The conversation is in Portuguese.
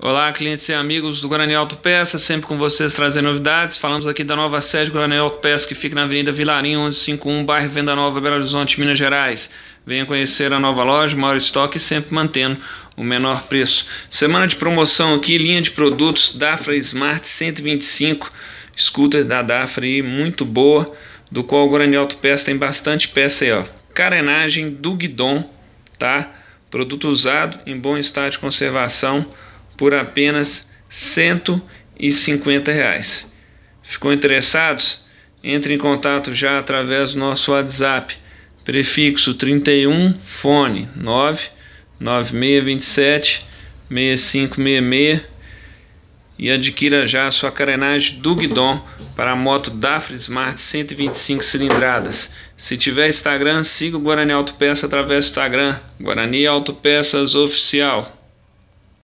Olá, clientes e amigos do Guarani Auto Peças, sempre com vocês trazendo novidades. Falamos aqui da nova sede do Guarani Auto Peças que fica na Avenida Vilarinho, 1151, bairro Venda Nova, Belo Horizonte, Minas Gerais. Venha conhecer a nova loja, maior estoque, sempre mantendo o menor preço. Semana de promoção aqui, linha de produtos Dafra Smart 125, scooter da Dafra aí, muito boa, do qual o Guarani Auto Peças tem bastante peça aí, ó. Carenagem do guidon, tá? Produto usado, em bom estado de conservação por apenas R$ 150. Ficou interessados? Entre em contato já através do nosso WhatsApp, prefixo 31 fone 99627 6566 e adquira já a sua carenagem do guidon para a moto Dafre Smart 125 cilindradas. Se tiver Instagram, siga o Guarani Autopeça através do Instagram, Guarani Autopeças Oficial.